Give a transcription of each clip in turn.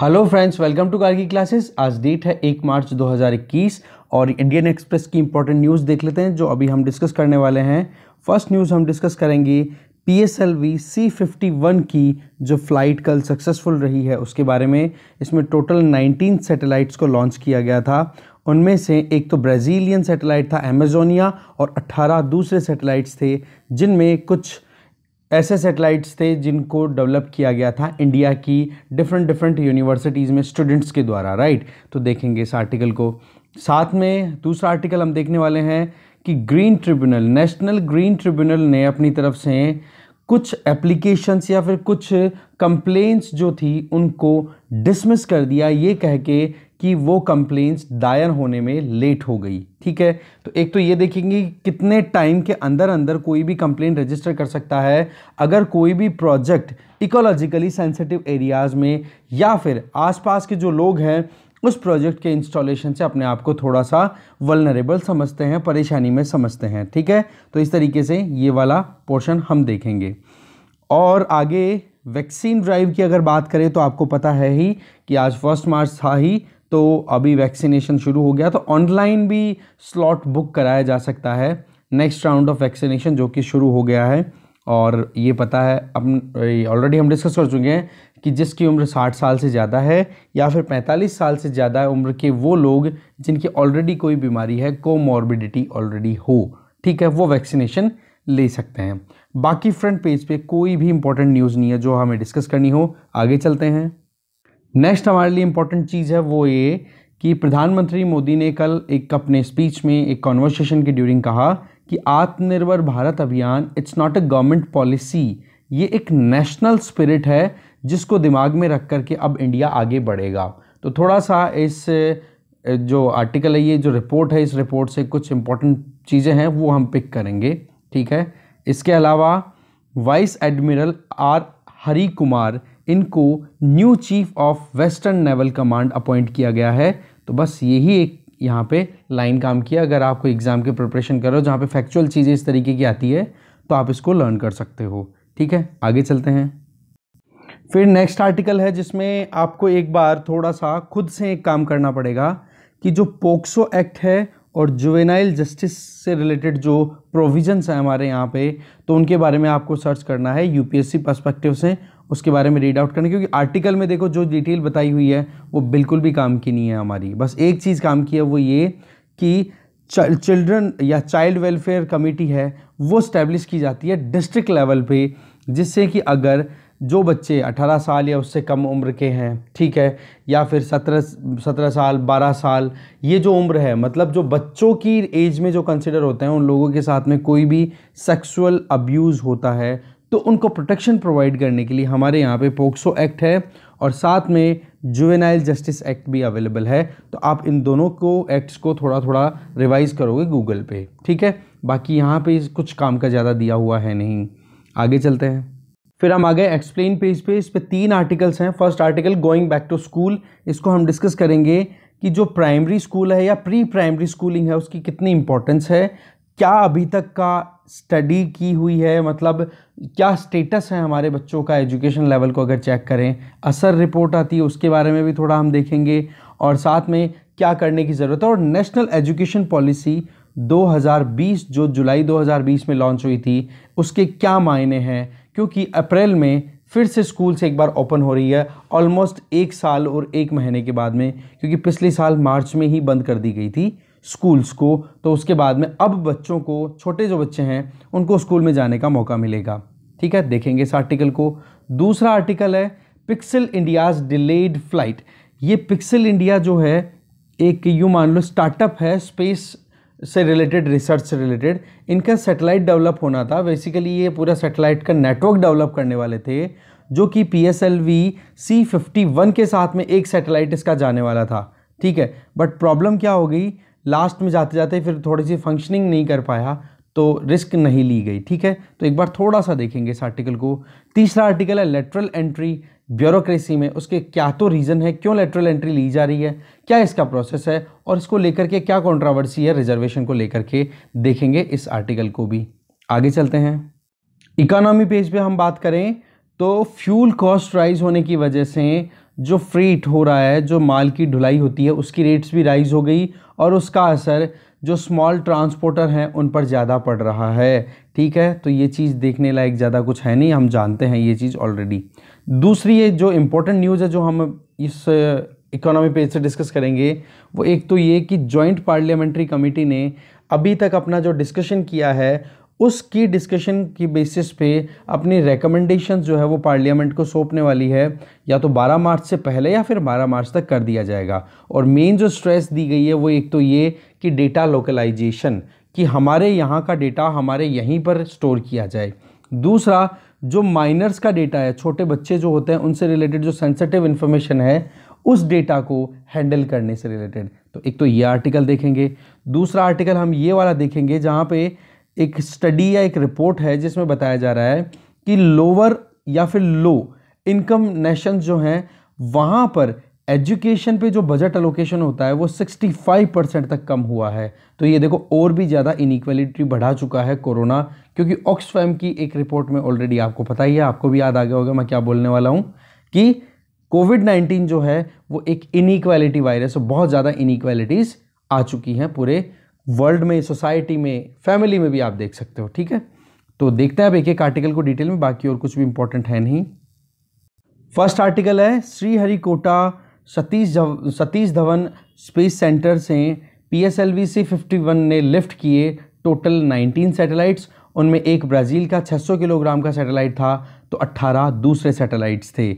hello friends welcome to कार की classes आज डेट है एक मार्च 2021 और इंडियन एक्सप्रेस की इंपॉर्टेंट न्यूज़ देख लेते हैं जो अभी हम डिस्कस करने वाले हैं फर्स्ट न्यूज़ हम डिस्कस करेंगे P S L V C fifty one की जो फ़्लाइट कल सक्सेसफुल रही है उसके बारे में इसमें टोटल 19 सैटेलाइट्स को लॉन्च किया गया था उनमें से एक तो ब्राज़ीलियन सैटेलाइट था एमेजोनिया और 18 दूसरे सैटेलाइट्स थे जिनमें कुछ ऐसे सेटेलाइट्स थे जिनको डेवलप किया गया था इंडिया की डिफरेंट डिफरेंट यूनिवर्सिटीज़ में स्टूडेंट्स के द्वारा राइट तो देखेंगे इस आर्टिकल को साथ में दूसरा आर्टिकल हम देखने वाले हैं कि green tribunal national green tribunal ने अपनी तरफ से कुछ एप्लीकेशंस या फिर कुछ कंप्लेंट्स जो थी उनको डिसमिस कर दिया ये कह के कि वो कंप्लेंट्स दायर होने में लेट हो गई ठीक है तो एक तो ये देखेंगे कितने टाइम के अंदर अंदर कोई भी कंप्लेंट रजिस्टर कर सकता है अगर कोई भी प्रोजेक्ट इकोलॉजिकली सेंसिटिव एरियाज़ में या फिर आसपास के जो लोग हैं उस प्रोजेक्ट के इंस्टॉलेशन से अपने आप को थोड़ा सा वलनरेबल समझते हैं परेशानी में समझते हैं ठीक है तो इस तरीके से ये वाला पोर्शन हम देखेंगे और आगे वैक्सीन ड्राइव की अगर बात करें तो आपको पता है ही कि आज फर्स्ट मार्च था ही तो अभी वैक्सीनेशन शुरू हो गया तो ऑनलाइन भी स्लॉट बुक कराया जा सकता है नेक्स्ट राउंड ऑफ वैक्सीनेशन जो कि शुरू हो गया है और ये पता है अब ऑलरेडी हम डिस्कस कर चुके हैं कि जिसकी उम्र 60 साल से ज़्यादा है या फिर 45 साल से ज़्यादा उम्र के वो लोग जिनकी ऑलरेडी कोई बीमारी है कोमॉर्बिडिटी ऑलरेडी हो ठीक है वो वैक्सीनेशन ले सकते हैं बाकी फ्रंट पेज पे कोई भी इंपॉर्टेंट न्यूज़ नहीं है जो हमें डिस्कस करनी हो आगे चलते हैं नेक्स्ट हमारे लिए इम्पोर्टेंट चीज़ है वो ये कि प्रधानमंत्री मोदी ने कल एक अपने स्पीच में एक कॉन्वर्सेशन के ड्यूरिंग कहा कि Atmanirbhar Bharat Abhiyan it's not a government policy ये एक नेशनल स्पिरिट है जिसको दिमाग में रख करके अब इंडिया आगे बढ़ेगा तो थोड़ा सा इस जो आर्टिकल है ये जो रिपोर्ट है इस रिपोर्ट से कुछ इम्पोर्टेंट चीज़ें हैं वो हम पिक करेंगे ठीक है इसके अलावा vice admiral R Hari Kumar इनको new chief of western naval command appoint किया गया है तो बस यही एक यहाँ पे लाइन काम किया अगर आपको एग्ज़ाम के प्रिपरेशन करो जहाँ पे फैक्चुअल चीज़ें इस तरीके की आती है तो आप इसको लर्न कर सकते हो ठीक है आगे चलते हैं फिर नेक्स्ट आर्टिकल है जिसमें आपको एक बार थोड़ा सा खुद से एक काम करना पड़ेगा कि जो पोक्सो एक्ट है और जुवेनाइल जस्टिस से रिलेटेड जो प्रोविजंस हैं हमारे यहाँ पे तो उनके बारे में आपको सर्च करना है यूपीएससी पर्सपेक्टिव से उसके बारे में रीड आउट करना क्योंकि आर्टिकल में देखो जो डिटेल बताई हुई है वो बिल्कुल भी काम की नहीं है हमारी बस एक चीज़ काम की है वो ये कि चिल्ड्रन या चाइल्ड वेलफेयर कमेटी है वो स्टैब्लिश की जाती है डिस्ट्रिक्ट लेवल पे जिससे कि अगर जो बच्चे 18 साल या उससे कम उम्र के हैं ठीक है या फिर 17 17 साल 12 साल ये जो उम्र है मतलब जो बच्चों की एज में जो कंसिडर होते हैं उन लोगों के साथ में कोई भी सेक्सुअल अब्यूज़ होता है तो उनको प्रोटेक्शन प्रोवाइड करने के लिए हमारे यहाँ पे पोक्सो एक्ट है और साथ में जुवेनाइल जस्टिस एक्ट भी अवेलेबल है तो आप इन दोनों को एक्ट्स को थोड़ा थोड़ा रिवाइज़ करोगे गूगल पे ठीक है बाकी यहाँ पे कुछ काम का ज़्यादा दिया हुआ है नहीं आगे चलते हैं फिर हम आ गए एक्सप्लेन पेज पे इस पर तीन आर्टिकल्स हैं first article going back to school इसको हम डिस्कस करेंगे कि जो प्राइमरी स्कूल है या प्री प्राइमरी स्कूलिंग है उसकी कितनी इंपॉर्टेंस है क्या अभी तक का स्टडी की हुई है मतलब क्या स्टेटस है हमारे बच्चों का एजुकेशन लेवल को अगर चेक करें असर रिपोर्ट आती है उसके बारे में भी थोड़ा हम देखेंगे और साथ में क्या करने की ज़रूरत है और नेशनल एजुकेशन पॉलिसी 2020 जो जुलाई 2020 में लॉन्च हुई थी उसके क्या मायने हैं क्योंकि अप्रैल में फिर से स्कूल से एक बार ओपन हो रही है ऑलमोस्ट एक साल और एक महीने के बाद में क्योंकि पिछले साल मार्च में ही बंद कर दी गई थी स्कूल्स को तो उसके बाद में अब बच्चों को छोटे जो बच्चे हैं उनको स्कूल में जाने का मौका मिलेगा ठीक है देखेंगे इस आर्टिकल को दूसरा आर्टिकल है पिक्सल इंडियाज डिलेड फ्लाइट ये पिक्सल इंडिया जो है एक यू मान लो स्टार्टअप है स्पेस से रिलेटेड रिसर्च से रिलेटेड इनका सैटेलाइट डेवलप होना था बेसिकली ये पूरा सैटेलाइट का नेटवर्क डेवलप करने वाले थे जो कि P S L V C fifty one के साथ में एक सेटेलाइट इसका जाने वाला था ठीक है बट प्रॉब्लम क्या हो गई लास्ट में जाते जाते फिर थोड़ी सी फंक्शनिंग नहीं कर पाया तो रिस्क नहीं ली गई ठीक है तो एक बार थोड़ा सा देखेंगे इस आर्टिकल को तीसरा आर्टिकल है लेटरल एंट्री ब्यूरोक्रेसी में उसके क्या तो रीज़न है क्यों लेटरल एंट्री ली जा रही है क्या इसका प्रोसेस है और इसको लेकर के क्या कॉन्ट्रावर्सी है रिजर्वेशन को लेकर के देखेंगे इस आर्टिकल को भी आगे चलते हैं इकोनॉमी पेज पे हम बात करें तो फ्यूल कॉस्ट राइज होने की वजह से जो फ्रीट हो रहा है जो माल की ढुलाई होती है उसकी रेट्स भी राइज हो गई और उसका असर जो स्मॉल ट्रांसपोर्टर हैं उन पर ज़्यादा पड़ रहा है ठीक है तो ये चीज़ देखने लायक ज़्यादा कुछ है नहीं हम जानते हैं ये चीज़ ऑलरेडी दूसरी ये जो इम्पोर्टेंट न्यूज़ है जो हम इस इकोनॉमी पेज से डिस्कस करेंगे वो एक तो ये कि जॉइंट पार्लियामेंट्री कमेटी ने अभी तक अपना जो डिस्कशन किया है उसकी डिस्कशन की बेसिस पे अपनी रिकमेंडेशन जो है वो पार्लियामेंट को सौंपने वाली है या तो 12 मार्च से पहले या फिर 12 मार्च तक कर दिया जाएगा और मेन जो स्ट्रेस दी गई है वो एक तो ये कि डेटा लोकलाइजेशन कि हमारे यहाँ का डेटा हमारे यहीं पर स्टोर किया जाए दूसरा जो माइनर्स का डेटा है छोटे बच्चे जो होते हैं उनसे रिलेटेड जो सेंसिटिव इन्फॉर्मेशन है उस डेटा को हैंडल करने से रिलेटेड तो एक तो ये आर्टिकल देखेंगे दूसरा आर्टिकल हम ये वाला देखेंगे जहाँ पे एक स्टडी या एक रिपोर्ट है जिसमें बताया जा रहा है कि लोअर या फिर लो इनकम नेशन जो हैं वहाँ पर एजुकेशन पे जो बजट एलोकेशन होता है वो 65 परसेंट तक कम हुआ है तो ये देखो और भी ज़्यादा इनिक्वलिटी बढ़ा चुका है कोरोना क्योंकि ऑक्सफैम की एक रिपोर्ट में ऑलरेडी आपको पता ही है आपको भी याद आ गया होगा मैं क्या बोलने वाला हूँ कि कोविड 19 जो है वो एक इनिक्वालिटी वायरस बहुत ज़्यादा इनिक्वालिटीज़ आ चुकी हैं पूरे वर्ल्ड में सोसाइटी में फैमिली में भी आप देख सकते हो ठीक है तो देखते हैं अब एक एक आर्टिकल को डिटेल में बाकी और कुछ भी इंपॉर्टेंट है नहीं फर्स्ट आर्टिकल है श्रीहरिकोटा सतीश जव सतीश धवन स्पेस सेंटर से पी एस फिफ्टी वन ने लिफ्ट किए टोटल 19 सैटेलाइट्स उनमें एक ब्राज़ील का 600 किलोग्राम का सैटेलाइट था तो 18 दूसरे सैटेलाइट्स थे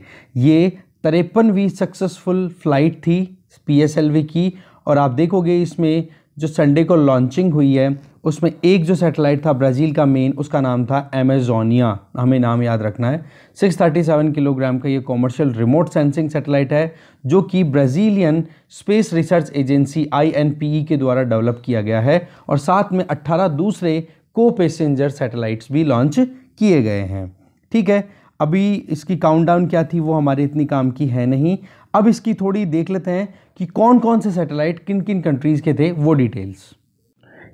ये तिरपनवीं सक्सेसफुल फ़्लाइट थी पी की और आप देखोगे इसमें जो संडे को लॉन्चिंग हुई है उसमें एक जो सैटेलाइट था ब्राज़ील का मेन उसका नाम था एमेजोनिया हमें नाम याद रखना है 637 किलोग्राम का ये कॉमर्शियल रिमोट सेंसिंग सैटेलाइट है जो कि ब्राज़ीलियन स्पेस रिसर्च एजेंसी आई के द्वारा डेवलप किया गया है और साथ में 18 दूसरे को पैसेंजर सैटेलाइट्स भी लॉन्च किए गए हैं ठीक है अभी इसकी काउंट क्या थी वो हमारे इतनी काम की है नहीं अब इसकी थोड़ी देख लेते हैं कि कौन कौन से सैटेलाइट किन किन कंट्रीज़ के थे वो डिटेल्स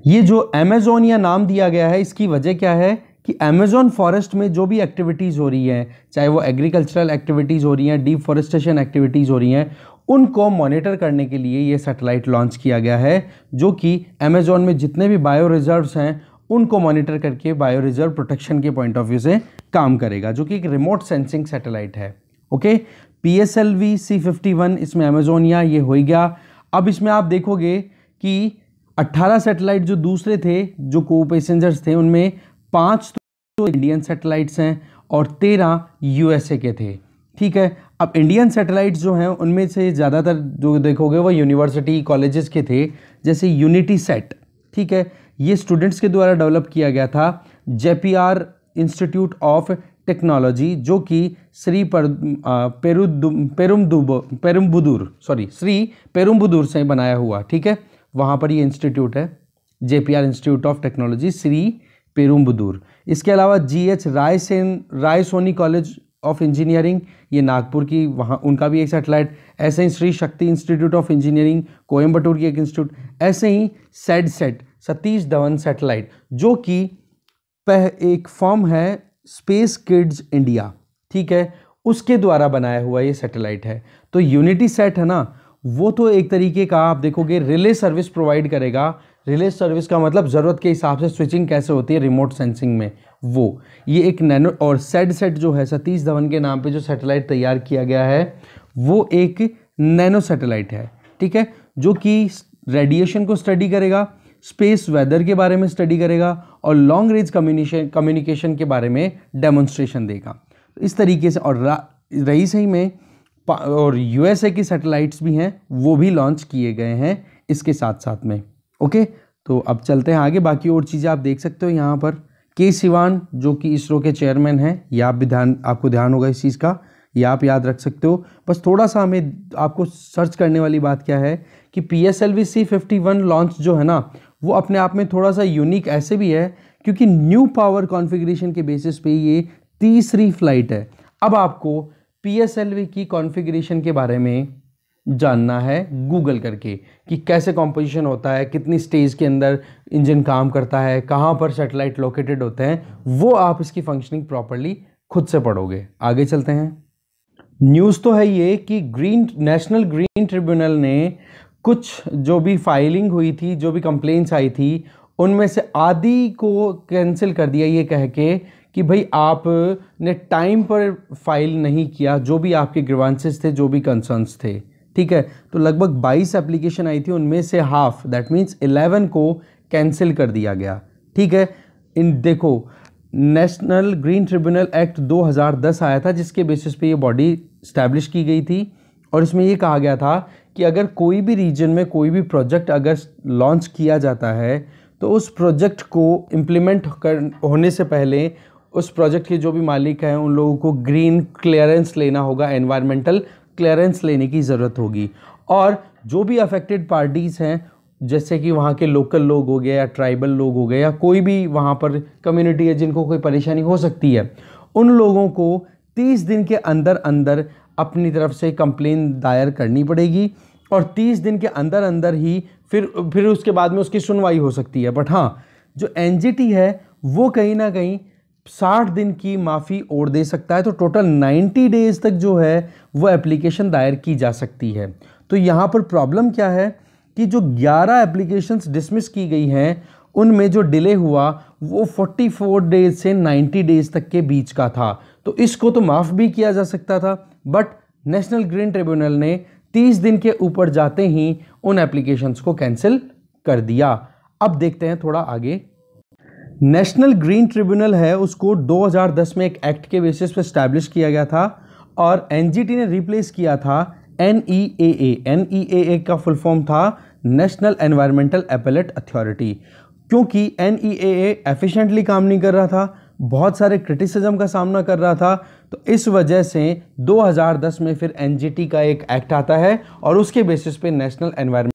ये जो अमेज़ोन या नाम दिया गया है इसकी वजह क्या है कि अमेज़ोन फॉरेस्ट में जो भी एक्टिविटीज़ हो रही हैं चाहे वो एग्रीकल्चरल एक्टिविटीज़ हो रही हैं डिफॉरेस्टेशन एक्टिविटीज़ हो रही हैं उनको मॉनिटर करने के लिए ये सैटेलाइट लॉन्च किया गया है जो कि अमेज़ोन में जितने भी बायो रिजर्व्स हैं उनको मॉनिटर करके बायो रिजर्व प्रोटेक्शन के पॉइंट ऑफ व्यू से काम करेगा जो कि एक रिमोट सेंसिंग सैटेलाइट है okay P S L V C fifty one इसमें अमेजोनिया ये हो ही गया अब इसमें आप देखोगे कि 18 सैटेलाइट जो दूसरे थे जो को पैसेंजर्स थे उनमें पाँच तो इंडियन सैटेलाइट्स हैं और तेरह यूएसए के थे ठीक है अब इंडियन सैटेलाइट्स जो हैं उनमें से ज़्यादातर जो देखोगे वो यूनिवर्सिटी कॉलेजेस के थे जैसे यूनिटी सेट ठीक है ये स्टूडेंट्स के द्वारा डेवलप किया गया था जेपीआर इंस्टीट्यूट ऑफ टेक्नोलॉजी जो कि श्री पर पेरुदु पेरुम्बुदुर सॉरी श्री पेरुम्बुदुर से बनाया हुआ ठीक है वहाँ पर ये इंस्टीट्यूट है J P R institute of technology Sriperumbudur इसके अलावा G H Rai Sen Rai Soni college of engineering ये नागपुर की वहाँ उनका भी एक सेटेलाइट ऐसे ही श्री शक्ति इंस्टीट्यूट ऑफ इंजीनियरिंग कोयम्बटूर की एक इंस्टीट्यूट ऐसे ही सेड सेट सतीश धवन सेटेलाइट जो कि एक फॉर्म है स्पेस किड्स इंडिया ठीक है उसके द्वारा बनाया हुआ ये सेटेलाइट है तो यूनिटी सेट है ना वो तो एक तरीके का आप देखोगे रिले सर्विस प्रोवाइड करेगा रिले सर्विस का मतलब ज़रूरत के हिसाब से स्विचिंग कैसे होती है रिमोट सेंसिंग में वो ये एक नैनो और सेड सेट जो है सतीश धवन के नाम पे जो सैटेलाइट तैयार किया गया है वो एक नैनो सैटेलाइट है ठीक है जो कि रेडिएशन को स्टडी करेगा स्पेस वेदर के बारे में स्टडी करेगा और लॉन्ग रेंज कम्युनिकेशन कम्युनिकेशन के बारे में डेमोन्स्ट्रेशन देगा इस तरीके से और रही सही में और यूएसए की सैटेलाइट्स भी हैं वो भी लॉन्च किए गए हैं इसके साथ साथ में ओके तो अब चलते हैं आगे बाकी और चीज़ें आप देख सकते हो यहाँ पर के सिवान जो कि इसरो के चेयरमैन हैं ये आप भी ध्यान आपको ध्यान होगा इस चीज़ का यह आप याद रख सकते हो बस थोड़ा सा हमें आपको सर्च करने वाली बात क्या है कि P S L V C fifty one launch जो है ना वो अपने आप में थोड़ा सा यूनिक ऐसे भी है क्योंकि न्यू पावर कॉन्फ़िगरेशन के बेसिस पे ये तीसरी फ्लाइट है अब आपको वी की कॉन्फ़िगरेशन के बारे में जानना है गूगल करके कि कैसे कॉम्पोजिशन होता है कितनी स्टेज के अंदर इंजन काम करता है कहाँ पर सेटेलाइट लोकेटेड होते हैं वो आप इसकी फंक्शनिंग प्रॉपरली खुद से पढ़ोगे आगे चलते हैं न्यूज़ तो है ये कि ग्रीन नेशनल ग्रीन ट्रिब्यूनल ने कुछ जो भी फाइलिंग हुई थी जो भी कंप्लेंट्स आई थी उनमें से आधी को कैंसिल कर दिया ये कह के कि भाई आपने टाइम पर फाइल नहीं किया जो भी आपके ग्रीवांसेस थे जो भी कंसर्न्स थे ठीक है तो लगभग 22 एप्लीकेशन आई थी उनमें से हाफ दैट मीन्स 11 को कैंसिल कर दिया गया ठीक है इन देखो नेशनल ग्रीन ट्रिब्यूनल एक्ट 2010 आया था जिसके बेसिस पे ये बॉडी स्टैब्लिश की गई थी और इसमें ये कहा गया था कि अगर कोई भी रीजन में कोई भी प्रोजेक्ट अगर लॉन्च किया जाता है तो उस प्रोजेक्ट को इम्प्लीमेंट कर होने से पहले उस प्रोजेक्ट के जो भी मालिक हैं उन लोगों को ग्रीन क्लियरेंस लेना होगा एनवायरमेंटल क्लियरेंस लेने की ज़रूरत होगी और जो भी अफेक्टेड पार्टीज़ हैं जैसे कि वहाँ के लोकल लोग हो गए या ट्राइबल लोग हो गए या कोई भी वहाँ पर कम्युनिटी है जिनको कोई परेशानी हो सकती है उन लोगों को तीस दिन के अंदर अंदर अपनी तरफ से कंप्लेन दायर करनी पड़ेगी और तीस दिन के अंदर अंदर ही फिर फिर उसके बाद में उसकी सुनवाई हो सकती है बट हाँ जो एन है वो कहीं ना कहीं साठ दिन की माफ़ी और दे सकता है तो टोटल नाइन्टी डेज़ तक जो है वो एप्लीकेशन दायर की जा सकती है तो यहाँ पर प्रॉब्लम क्या है कि जो ग्यारह एप्लीकेशंस डिसमिस की गई हैं उनमें जो डिले हुआ वो 44 डेज से 90 डेज तक के बीच का था तो इसको तो माफ़ भी किया जा सकता था बट नेशनल ग्रीन ट्रिब्यूनल ने तीस दिन के ऊपर जाते ही उन एप्लीकेशंस को कैंसिल कर दिया अब देखते हैं थोड़ा आगे नेशनल ग्रीन ट्रिब्यूनल है उसको 2010 में एक एक्ट के बेसिस पे स्टैब्लिश किया गया था और एनजीटी ने रिप्लेस किया था N E A N E A A का फुल फॉर्म था नेशनल एनवायरमेंटल अपेलेट अथॉरिटी क्योंकि N E A A efficiently काम नहीं कर रहा था बहुत सारे क्रिटिसिज्म का सामना कर रहा था तो इस वजह से 2010 में फिर एनजीटी का एक एक्ट आता है और उसके बेसिस पे national environmental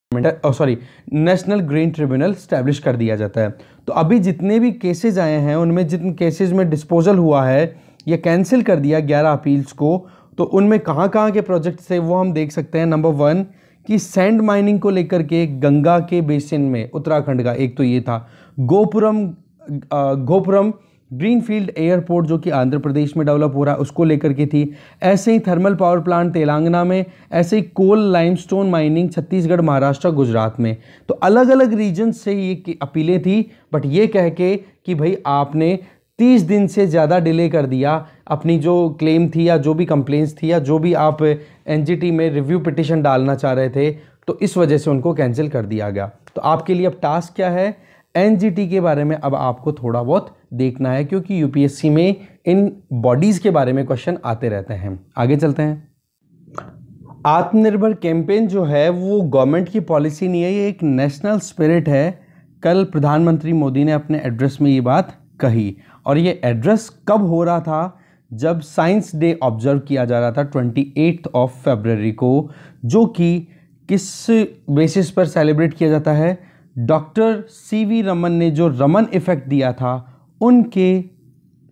sorry national green tribunal establish कर दिया जाता है तो अभी जितने भी केसेज आए हैं उनमें जिन केसेज में डिस्पोजल हुआ है या कैंसिल कर दिया ग्यारह अपील्स को तो उनमें कहाँ कहाँ के प्रोजेक्ट्स थे वो हम देख सकते हैं नंबर वन कि सैंड माइनिंग को लेकर के गंगा के बेसिन में उत्तराखंड का एक तो ये था गोपुरम गोपुरम ग्रीनफील्ड एयरपोर्ट जो कि आंध्र प्रदेश में डेवलप हो रहा है उसको लेकर के थी ऐसे ही थर्मल पावर प्लांट तेलंगाना में ऐसे ही coal limestone mining Chhattisgarh Maharashtra Gujarat में तो अलग अलग रीजन से ये अपीलें थी बट ये कह के कि भाई आपने तीस दिन से ज़्यादा डिले कर दिया अपनी जो क्लेम थी या जो भी कंप्लेंट्स थी या जो भी आप एन में रिव्यू पिटिशन डालना चाह रहे थे तो इस वजह से उनको कैंसिल कर दिया गया तो आपके लिए अब टास्क क्या है एन के बारे में अब आपको थोड़ा बहुत देखना है क्योंकि यूपीएससी में इन बॉडीज़ के बारे में क्वेश्चन आते रहते हैं आगे चलते हैं आत्मनिर्भर कैंपेन जो है वो गवर्नमेंट की पॉलिसी नहीं है ये एक नेशनल स्पिरिट है कल प्रधानमंत्री मोदी ने अपने एड्रेस में ये बात कही और ये एड्रेस कब हो रहा था जब साइंस डे ऑब्जर्व किया जा रहा था ट्वेंटी ऑफ फेबररी को जो कि किस बेसिस पर सेलिब्रेट किया जाता है डॉक्टर सी वी रमन ने जो रमन इफ़ेक्ट दिया था उनके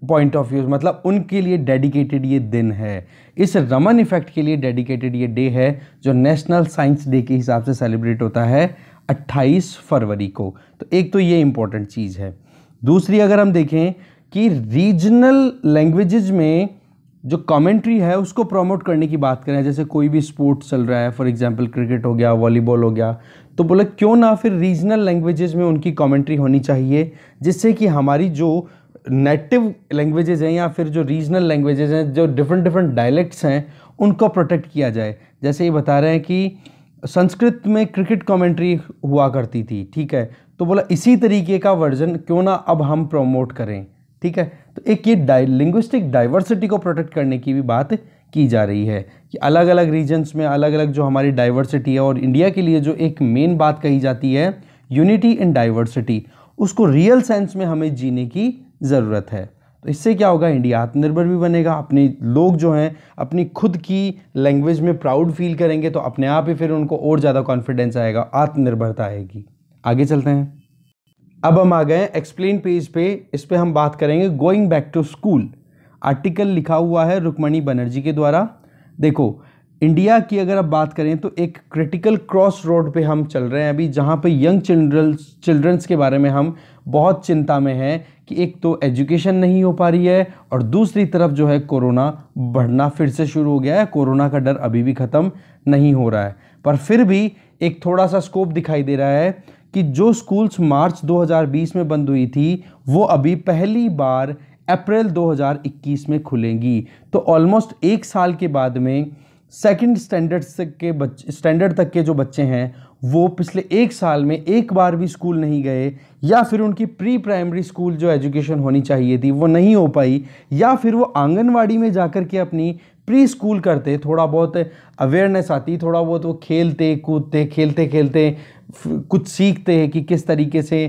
पॉइंट ऑफ व्यू मतलब उनके लिए डेडिकेटेड ये दिन है इस रमन इफेक्ट के लिए डेडिकेटेड ये डे है जो नेशनल साइंस डे के हिसाब से सेलिब्रेट होता है 28 फरवरी को तो एक तो ये इम्पोर्टेंट चीज़ है दूसरी अगर हम देखें कि रीजनल लैंग्वेजेज में जो कमेंट्री है उसको प्रमोट करने की बात करें जैसे कोई भी स्पोर्ट्स चल रहा है फॉर एग्जांपल क्रिकेट हो गया वॉलीबॉल हो गया तो बोला क्यों ना फिर रीजनल लैंग्वेजेज में उनकी कमेंट्री होनी चाहिए जिससे कि हमारी जो नेटिव लैंग्वेजेज हैं या फिर जो रीजनल लैंग्वेजेज हैं जो डिफरेंट डिफरेंट डायलैक्ट्स हैं उनको प्रोटेक्ट किया जाए जैसे ये बता रहे हैं कि संस्कृत में क्रिकेट कॉमेंट्री हुआ करती थी ठीक है तो बोला इसी तरीके का वर्जन क्यों ना अब हम प्रमोट करें ठीक है तो एक ये लिंग्विस्टिक डाइवर्सिटी को प्रोटेक्ट करने की भी बात की जा रही है कि अलग अलग रीजन्स में अलग अलग जो हमारी डाइवर्सिटी है और इंडिया के लिए जो एक मेन बात कही जाती है यूनिटी इन डाइवर्सिटी उसको रियल सेंस में हमें जीने की ज़रूरत है तो इससे क्या होगा इंडिया आत्मनिर्भर भी बनेगा अपने लोग जो हैं अपनी खुद की लैंग्वेज में प्राउड फील करेंगे तो अपने आप ही फिर उनको और ज़्यादा कॉन्फिडेंस आएगा आत्मनिर्भरता आएगी आगे चलते हैं अब हम आ गए एक्सप्लेन पेज पे इस पर हम बात करेंगे going back to school article लिखा हुआ है रुक्मणी बनर्जी के द्वारा देखो इंडिया की अगर आप बात करें तो एक क्रिटिकल क्रॉस रोड पे हम चल रहे हैं अभी जहाँ पे यंग चिल्ड्रंस चिल्ड्रंस के बारे में हम बहुत चिंता में हैं कि एक तो एजुकेशन नहीं हो पा रही है और दूसरी तरफ जो है कोरोना बढ़ना फिर से शुरू हो गया है कोरोना का डर अभी भी ख़त्म नहीं हो रहा है पर फिर भी एक थोड़ा सा स्कोप दिखाई दे रहा है कि जो स्कूल्स मार्च 2020 में बंद हुई थी वो अभी पहली बार अप्रैल 2021 में खुलेंगी तो ऑलमोस्ट एक साल के बाद में सेकंड स्टैंडर्ड के बच्चे स्टैंडर्ड तक के जो बच्चे हैं वो पिछले एक साल में एक बार भी स्कूल नहीं गए या फिर उनकी प्री प्राइमरी स्कूल जो एजुकेशन होनी चाहिए थी वो नहीं हो पाई या फिर वो आंगनवाड़ी में जाकर के अपनी प्री स्कूल करते थोड़ा बहुत अवेयरनेस आती थोड़ा बहुत वो खेलते कूदते खेलते खेलते कुछ सीखते हैं कि किस तरीके से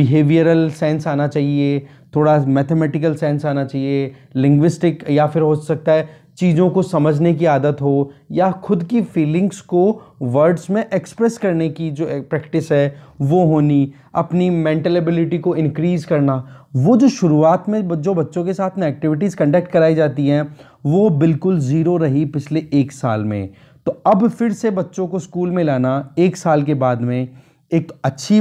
बिहेवियरल सेंस आना चाहिए थोड़ा मैथमेटिकल सेंस आना चाहिए लिंग्विस्टिक या फिर हो सकता है चीज़ों को समझने की आदत हो या खुद की फीलिंग्स को वर्ड्स में एक्सप्रेस करने की जो प्रैक्टिस है वो होनी अपनी मेंटल एबिलिटी को इनक्रीज़ करना वो जो शुरुआत में जो बच्चों के साथ में एक्टिविटीज़ कंडक्ट कराई जाती हैं वो बिल्कुल ज़ीरो रही पिछले एक साल में तो अब फिर से बच्चों को स्कूल में लाना एक साल के बाद में एक अच्छी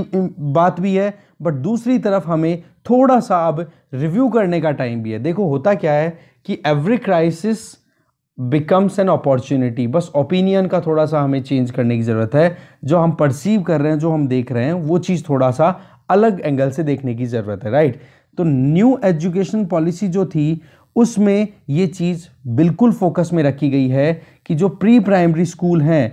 बात भी है बट दूसरी तरफ हमें थोड़ा सा अब रिव्यू करने का टाइम भी है देखो होता क्या है कि every crisis becomes an opportunity बस ओपिनियन का थोड़ा सा हमें चेंज करने की ज़रूरत है जो हम परसीव कर रहे हैं जो हम देख रहे हैं वो चीज़ थोड़ा सा अलग एंगल से देखने की ज़रूरत है राइट तो न्यू एजुकेशन पॉलिसी जो थी उसमें ये चीज़ बिल्कुल फोकस में रखी गई है कि जो प्री प्राइमरी स्कूल हैं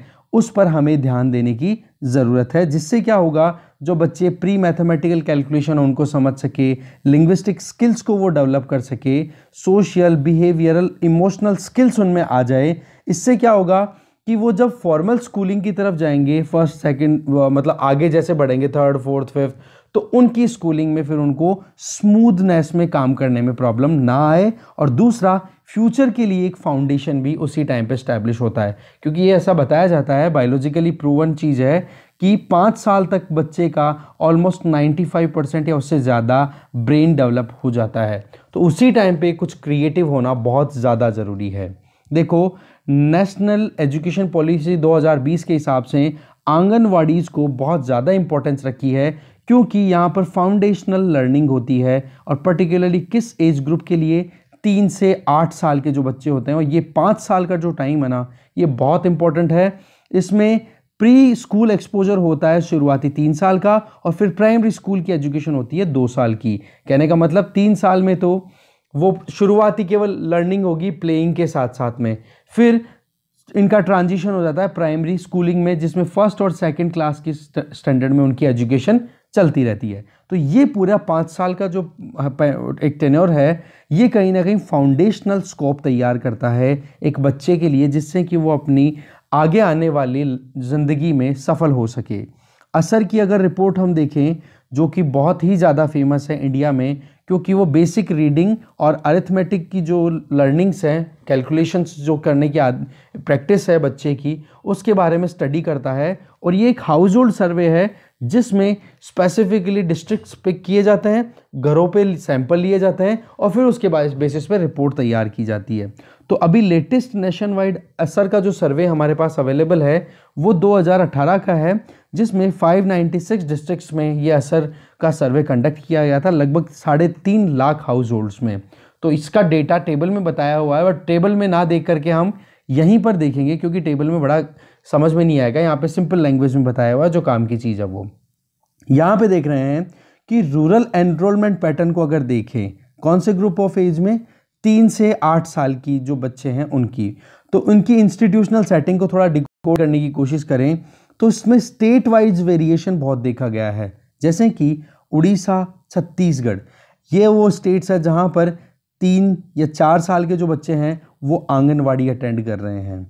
उस पर हमें ध्यान देने की ज़रूरत है जिससे क्या होगा जो बच्चे प्री मैथमेटिकल कैलकुलेशन उनको समझ सके लिंग्विस्टिक स्किल्स को वो डेवलप कर सके सोशल बिहेवियरल इमोशनल स्किल्स उनमें आ जाए इससे क्या होगा कि वो जब फॉर्मल स्कूलिंग की तरफ जाएंगे फर्स्ट सेकंड मतलब आगे जैसे बढ़ेंगे थर्ड फोर्थ फिफ्थ तो उनकी स्कूलिंग में फिर उनको स्मूदनेस में काम करने में प्रॉब्लम ना आए और दूसरा फ्यूचर के लिए एक फाउंडेशन भी उसी टाइम पे स्टैब्लिश होता है क्योंकि ये ऐसा बताया जाता है बायोलॉजिकली प्रूवन चीज़ है कि पाँच साल तक बच्चे का ऑलमोस्ट 95 परसेंट या उससे ज़्यादा ब्रेन डेवलप हो जाता है तो उसी टाइम पे कुछ क्रिएटिव होना बहुत ज़्यादा ज़रूरी है देखो नेशनल एजुकेशन पॉलिसी 2020 के हिसाब से आंगनवाड़ीज़ को बहुत ज़्यादा इंपॉर्टेंस रखी है क्योंकि यहाँ पर फाउंडेशनल लर्निंग होती है और पर्टिकुलरली किस एज ग्रुप के लिए तीन से आठ साल के जो बच्चे होते हैं और ये पाँच साल का जो टाइम है ना ये बहुत इंपॉर्टेंट है इसमें प्री स्कूल एक्सपोजर होता है शुरुआती तीन साल का और फिर प्राइमरी स्कूल की एजुकेशन होती है दो साल की कहने का मतलब तीन साल में तो वो शुरुआती केवल लर्निंग होगी प्लेइंग के साथ साथ में फिर इनका ट्रांजिशन हो जाता है प्राइमरी स्कूलिंग में जिसमें फर्स्ट और सेकंड क्लास की स्टैंडर्ड में उनकी एजुकेशन चलती रहती है तो ये पूरा पाँच साल का जो एक टेन्योर है ये कहीं ना कहीं फाउंडेशनल स्कोप तैयार करता है एक बच्चे के लिए जिससे कि वो अपनी आगे आने वाली ज़िंदगी में सफल हो सके असर की अगर रिपोर्ट हम देखें जो कि बहुत ही ज़्यादा फेमस है इंडिया में क्योंकि वो बेसिक रीडिंग और अरिथमेटिक की जो लर्निंग्स हैं कैलकुलेशंस जो करने की प्रैक्टिस है बच्चे की उसके बारे में स्टडी करता है और ये एक हाउस होल्ड सर्वे है जिसमें स्पेसिफिकली डिस्ट्रिक्ट्स पिक किए जाते हैं घरों पे सैंपल लिए जाते हैं और फिर उसके बाद बेसिस पे रिपोर्ट तैयार की जाती है तो अभी लेटेस्ट नेशन वाइड असर का जो सर्वे हमारे पास अवेलेबल है वो 2018 का है जिसमें 596 डिस्ट्रिक्ट्स में ये असर का सर्वे कंडक्ट किया गया था लगभग साढ़े तीन लाख हाउस होल्ड्स में तो इसका डेटा टेबल में बताया हुआ है और टेबल में ना देख करके हम यहीं पर देखेंगे क्योंकि टेबल में बड़ा समझ में नहीं आएगा यहाँ पे सिंपल लैंग्वेज में बताया हुआ है जो काम की चीज़ है वो यहाँ पे देख रहे हैं कि रूरल एनरोलमेंट पैटर्न को अगर देखें कौन से ग्रुप ऑफ एज में तीन से आठ साल की जो बच्चे हैं उनकी तो उनकी इंस्टीट्यूशनल सेटिंग को थोड़ा डिकोड करने की कोशिश करें तो इसमें स्टेट वाइज वेरिएशन बहुत देखा गया है जैसे कि उड़ीसा छत्तीसगढ़ ये वो स्टेट्स है जहाँ पर तीन या चार साल के जो बच्चे हैं वो आंगनवाड़ी अटेंड कर रहे हैं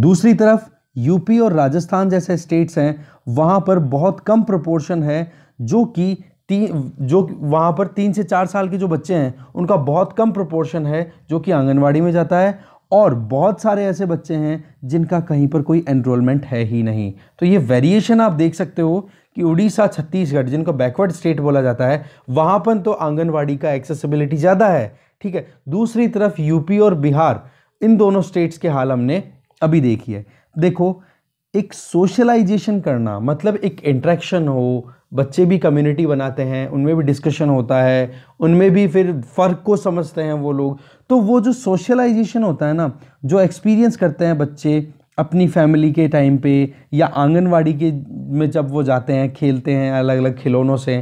दूसरी तरफ यूपी और राजस्थान जैसे स्टेट्स हैं वहाँ पर बहुत कम प्रोपोर्शन है जो कि तीन जो वहाँ पर तीन से चार साल के जो बच्चे हैं उनका बहुत कम प्रोपोर्शन है जो कि आंगनवाड़ी में जाता है और बहुत सारे ऐसे बच्चे हैं जिनका कहीं पर कोई एनरोलमेंट है ही नहीं तो ये वेरिएशन आप देख सकते हो कि उड़ीसा छत्तीसगढ़ जिनको बैकवर्ड स्टेट बोला जाता है वहाँ पर तो आंगनवाड़ी का एक्सेसिबिलिटी ज़्यादा है ठीक है दूसरी तरफ यूपी और बिहार इन दोनों स्टेट्स के हाल हमने अभी देखी है देखो एक सोशलाइजेशन करना मतलब एक इंट्रैक्शन हो बच्चे भी कम्युनिटी बनाते हैं उनमें भी डिस्कशन होता है उनमें भी फिर फ़र्क को समझते हैं वो लोग तो वो जो सोशलाइजेशन होता है ना जो एक्सपीरियंस करते हैं बच्चे अपनी फैमिली के टाइम पे या आंगनवाड़ी के में जब वो जाते हैं खेलते हैं अलग अलग खिलौनों से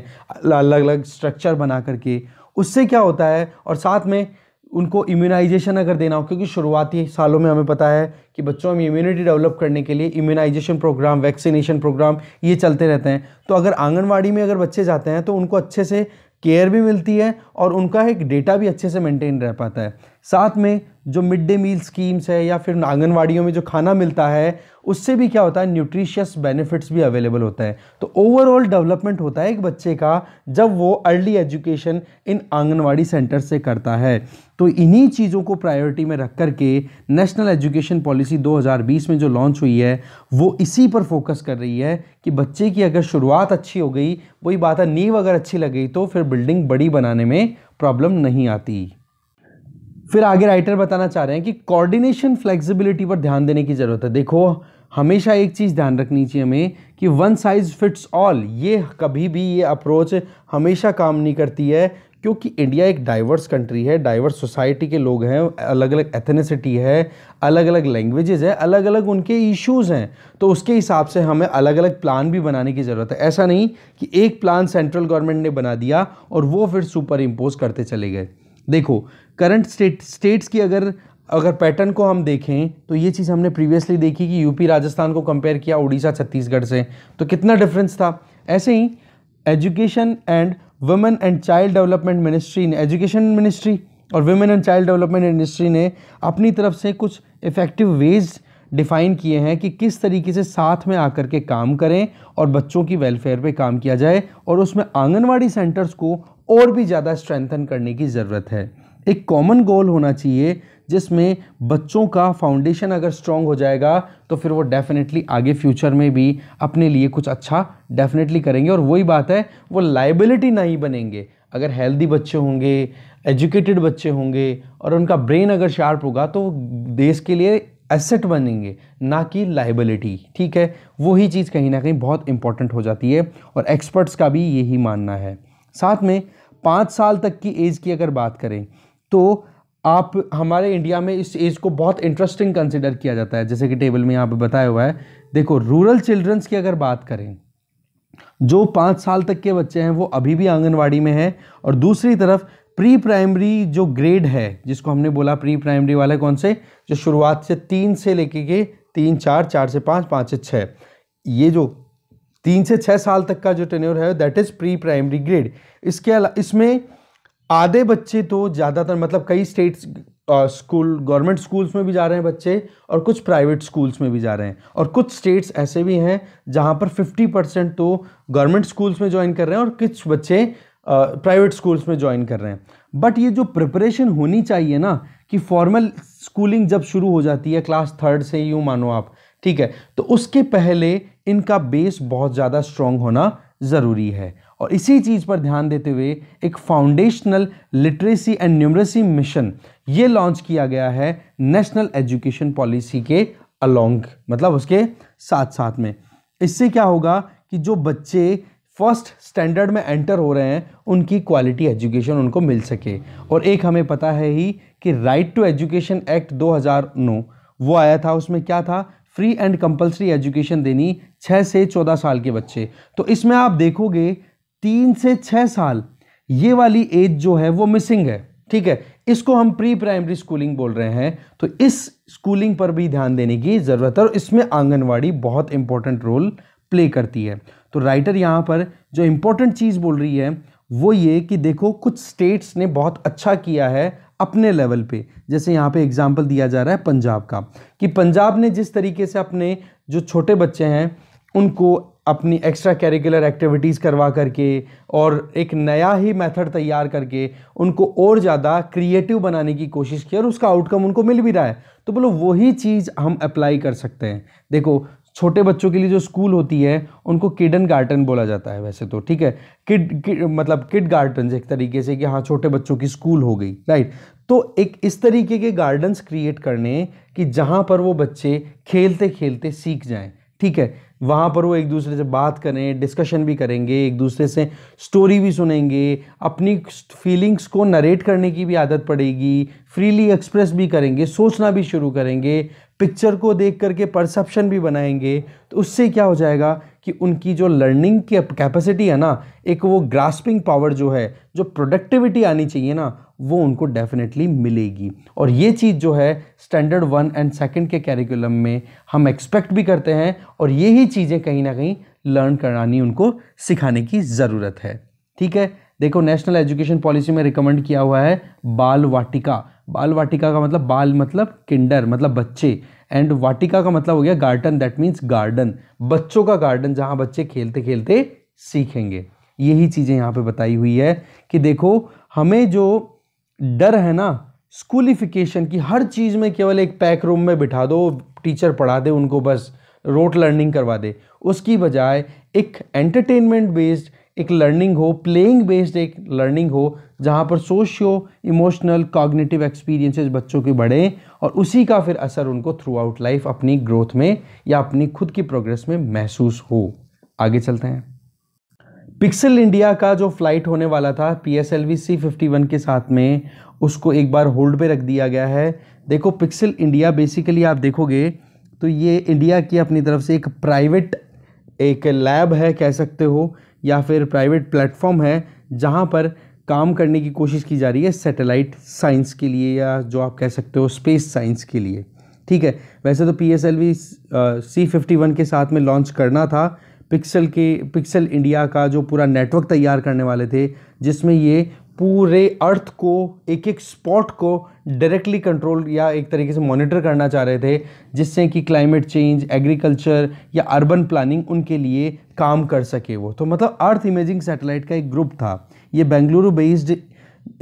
अलग अलग स्ट्रक्चर बना करके उससे क्या होता है और साथ में उनको इम्यूनाइजेशन अगर देना हो क्योंकि शुरुआती सालों में हमें पता है कि बच्चों में इम्यूनिटी डेवलप करने के लिए इम्यूनाइजेशन प्रोग्राम वैक्सीनेशन प्रोग्राम ये चलते रहते हैं तो अगर आंगनवाड़ी में अगर बच्चे जाते हैं तो उनको अच्छे से केयर भी मिलती है और उनका एक डेटा भी अच्छे से मेंटेन रह पाता है साथ में जो मिड डे मील स्कीम्स है या फिर आंगनवाड़ियों में जो खाना मिलता है उससे भी क्या होता है न्यूट्रिशियस बेनिफिट्स भी अवेलेबल होता है तो ओवरऑल डेवलपमेंट होता है एक बच्चे का जब वो early education in anganwadi centre से करता है तो इन्हीं चीज़ों को प्रायोरिटी में रख करके नेशनल एजुकेशन पॉलिसी 2020 में जो लॉन्च हुई है वो इसी पर फोकस कर रही है कि बच्चे की अगर शुरुआत अच्छी हो गई वही बात है नींव अगर अच्छी लग गई तो फिर बिल्डिंग बड़ी बनाने में प्रॉब्लम नहीं आती फिर आगे राइटर बताना चाह रहे हैं कि कोऑर्डिनेशन फ्लेक्सिबिलिटी पर ध्यान देने की ज़रूरत है देखो हमेशा एक चीज़ ध्यान रखनी चाहिए हमें कि वन साइज़ फिट्स ऑल ये कभी भी ये अप्रोच हमेशा काम नहीं करती है क्योंकि इंडिया एक डाइवर्स कंट्री है डाइवर्स सोसाइटी के लोग हैं अलग अलग एथनिसिटी है अलग अलग लैंग्वेजेस है अलग अलग उनके इश्यूज हैं तो उसके हिसाब से हमें अलग अलग प्लान भी बनाने की ज़रूरत है ऐसा नहीं कि एक प्लान सेंट्रल गवर्नमेंट ने बना दिया और वो फिर सुपर इम्पोज करते चले गए देखो करंट स्टेट स्टेट्स की अगर अगर पैटर्न को हम देखें तो ये चीज़ हमने प्रीवियसली देखी कि यूपी राजस्थान को कंपेयर किया उड़ीसा छत्तीसगढ़ से तो कितना डिफरेंस था ऐसे ही education and women and child development ministry ने एजुकेशन मिनिस्ट्री और women and child development industry ने अपनी तरफ से कुछ इफ़ेक्टिव वेज डिफ़ाइन किए हैं कि किस तरीके से साथ में आकर के काम करें और बच्चों की वेलफेयर पे काम किया जाए और उसमें आंगनवाड़ी सेंटर्स को और भी ज़्यादा स्ट्रेंथन करने की ज़रूरत है एक कॉमन गोल होना चाहिए जिसमें बच्चों का फाउंडेशन अगर स्ट्रांग हो जाएगा तो फिर वो डेफिनेटली आगे फ्यूचर में भी अपने लिए कुछ अच्छा डेफिनेटली करेंगे और वही बात है वो लाइबिलिटी नहीं बनेंगे अगर हेल्दी बच्चे होंगे एजुकेटेड बच्चे होंगे और उनका ब्रेन अगर शार्प होगा तो देश के लिए एसेट बनेंगे ना कि लाइबिलिटी ठीक है वही चीज़ कहीं ना कहीं बहुत इंपॉर्टेंट हो जाती है और एक्सपर्ट्स का भी यही मानना है साथ में पाँच साल तक की एज की अगर बात करें तो आप हमारे इंडिया में इस एज को बहुत इंटरेस्टिंग कंसिडर किया जाता है जैसे कि टेबल में यहाँ पर बताया हुआ है देखो रूरल चिल्ड्रंस की अगर बात करें जो पाँच साल तक के बच्चे हैं वो अभी भी आंगनवाड़ी में हैं और दूसरी तरफ प्री प्राइमरी जो ग्रेड है जिसको हमने बोला प्री प्राइमरी वाले कौन से जो शुरुआत से तीन से लेके के तीन चार चार से पाँच पाँच से छः ये जो तीन से छः साल तक का जो टेन्योर है that is pre primary grade इसके अला इसमें आधे बच्चे तो ज़्यादातर मतलब कई स्टेट्स स्कूल गवर्नमेंट स्कूल्स में भी जा रहे हैं बच्चे और कुछ प्राइवेट स्कूल्स में भी जा रहे हैं और कुछ स्टेट्स ऐसे भी हैं जहाँ पर फिफ्टी परसेंट तो गवर्नमेंट स्कूल्स में ज्वाइन कर रहे हैं और कुछ बच्चे प्राइवेट स्कूल्स में ज्वाइन कर रहे हैं बट ये जो प्रिपरेशन होनी चाहिए ना कि फॉर्मल स्कूलिंग जब शुरू हो जाती है क्लास थर्ड से यूँ मानो आप ठीक है तो उसके पहले इनका बेस बहुत ज़्यादा स्ट्रॉन्ग होना ज़रूरी है और इसी चीज़ पर ध्यान देते हुए एक foundational literacy and numeracy mission ये लॉन्च किया गया है नेशनल एजुकेशन पॉलिसी के अलोंग मतलब उसके साथ साथ में इससे क्या होगा कि जो बच्चे फर्स्ट स्टैंडर्ड में एंटर हो रहे हैं उनकी क्वालिटी एजुकेशन उनको मिल सके और एक हमें पता है ही कि राइट टू एजुकेशन एक्ट 2009 वो आया था उसमें क्या था फ्री एंड कंपलसरी एजुकेशन देनी छः से चौदह साल के बच्चे तो इसमें आप देखोगे तीन से छः साल ये वाली एज जो है वो मिसिंग है ठीक है इसको हम प्री प्राइमरी स्कूलिंग बोल रहे हैं तो इस स्कूलिंग पर भी ध्यान देने की ज़रूरत है और इसमें आंगनवाड़ी बहुत इंपॉर्टेंट रोल प्ले करती है तो राइटर यहाँ पर जो इम्पोर्टेंट चीज़ बोल रही है वो ये कि देखो कुछ स्टेट्स ने बहुत अच्छा किया है अपने लेवल पे जैसे यहाँ पे एग्जाम्पल दिया जा रहा है पंजाब का कि पंजाब ने जिस तरीके से अपने जो छोटे बच्चे हैं उनको अपनी एक्स्ट्रा कैरिकुलर एक्टिविटीज़ करवा करके और एक नया ही मेथड तैयार करके उनको और ज़्यादा क्रिएटिव बनाने की कोशिश की और उसका आउटकम उनको मिल भी रहा है तो बोलो वही चीज़ हम अप्लाई कर सकते हैं देखो छोटे बच्चों के लिए जो स्कूल होती है उनको किडन गार्डन बोला जाता है वैसे तो ठीक है किड, किड मतलब किड गार्डन एक तरीके से कि हाँ छोटे बच्चों की स्कूल हो गई राइट तो एक इस तरीके के गार्डन्स क्रिएट करने कि जहाँ पर वो बच्चे खेलते खेलते सीख जाएँ ठीक है वहाँ पर वो एक दूसरे से बात करें डिस्कशन भी करेंगे एक दूसरे से स्टोरी भी सुनेंगे अपनी फीलिंग्स को नरेट करने की भी आदत पड़ेगी फ्रीली एक्सप्रेस भी करेंगे सोचना भी शुरू करेंगे पिक्चर को देख करके परसेप्शन भी बनाएंगे तो उससे क्या हो जाएगा कि उनकी जो लर्निंग की कैपेसिटी है ना एक वो ग्रास्पिंग पावर जो है जो प्रोडक्टिविटी आनी चाहिए ना वो उनको डेफिनेटली मिलेगी और ये चीज़ जो है स्टैंडर्ड वन एंड सेकंड के कैरिकुलम में हम एक्सपेक्ट भी करते हैं और यही चीज़ें कहीं ना कहीं लर्न करानी उनको सिखाने की ज़रूरत है ठीक है देखो नेशनल एजुकेशन पॉलिसी में रिकमेंड किया हुआ है बाल वाटिका बाल वाटिका का मतलब बाल मतलब किंडर मतलब बच्चे एंड वाटिका का मतलब हो गया गार्डन दैट मीन्स गार्डन बच्चों का गार्डन जहाँ बच्चे खेलते खेलते सीखेंगे यही चीज़ें यहाँ पे बताई हुई है कि देखो हमें जो डर है ना स्कूलिफिकेशन की हर चीज़ में केवल एक पैक रूम में बिठा दो टीचर पढ़ा दे उनको बस रोट लर्निंग करवा दे उसकी बजाय एक एंटरटेनमेंट बेस्ड एक लर्निंग हो प्लेइंग बेस्ड एक लर्निंग हो जहाँ पर सोशियो इमोशनल कॉग्निटिव एक्सपीरियंसेस बच्चों के बढ़ें और उसी का फिर असर उनको थ्रू आउट लाइफ अपनी ग्रोथ में या अपनी खुद की प्रोग्रेस में महसूस हो आगे चलते हैं पिक्सल इंडिया का जो फ्लाइट होने वाला था P S L V C fifty one के साथ में उसको एक बार होल्ड पे रख दिया गया है देखो पिक्सल इंडिया बेसिकली आप देखोगे तो ये इंडिया की अपनी तरफ से एक प्राइवेट एक लैब है कह सकते हो या फिर प्राइवेट प्लेटफॉर्म है जहाँ पर काम करने की कोशिश की जा रही है सैटेलाइट साइंस के लिए या जो आप कह सकते हो स्पेस साइंस के लिए ठीक है वैसे तो P S L V C fifty one के साथ में लॉन्च करना था पिक्सल के पिक्सल इंडिया का जो पूरा नेटवर्क तैयार करने वाले थे जिसमें ये पूरे अर्थ को एक एक स्पॉट को डायरेक्टली कंट्रोल या एक तरीके से मॉनिटर करना चाह रहे थे जिससे कि क्लाइमेट चेंज एग्रीकल्चर या अर्बन प्लानिंग उनके लिए काम कर सके वो तो मतलब अर्थ इमेजिंग सैटेलाइट का एक ग्रुप था ये बेंगलुरु बेस्ड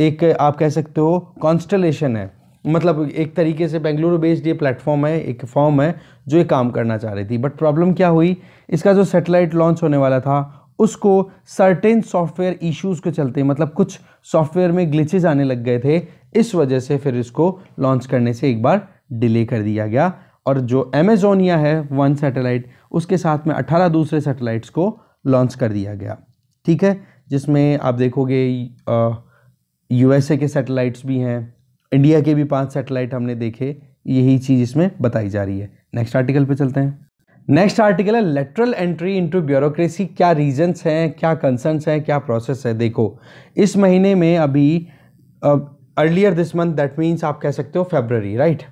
एक आप कह सकते हो कॉन्स्टलेशन है मतलब एक तरीके से बेंगलुरु बेस्ड ये प्लेटफॉर्म है एक फॉर्म है जो ये काम करना चाह रही थी बट प्रॉब्लम क्या हुई इसका जो सेटेलाइट लॉन्च होने वाला था उसको सर्टेन सॉफ्टवेयर इश्यूज के चलते मतलब कुछ सॉफ्टवेयर में ग्लिचेज आने लग गए थे इस वजह से फिर इसको लॉन्च करने से एक बार डिले कर दिया गया और जो एमेजोनिया है वन सैटेलाइट उसके साथ में 18 दूसरे सैटेलाइट्स को लॉन्च कर दिया गया ठीक है जिसमें आप देखोगे यूएसए के सैटेलाइट्स भी हैं इंडिया के भी पांच सैटेलाइट हमने देखे यही चीज़ इसमें बताई जा रही है नेक्स्ट आर्टिकल पे चलते हैं नेक्स्ट आर्टिकल है लेटरल एंट्री इनटू ब्यूरोक्रेसी क्या रीजंस हैं क्या कंसर्न्स हैं क्या प्रोसेस है देखो इस महीने में अभी earlier this month that means आप कह सकते हो फेबररी राइट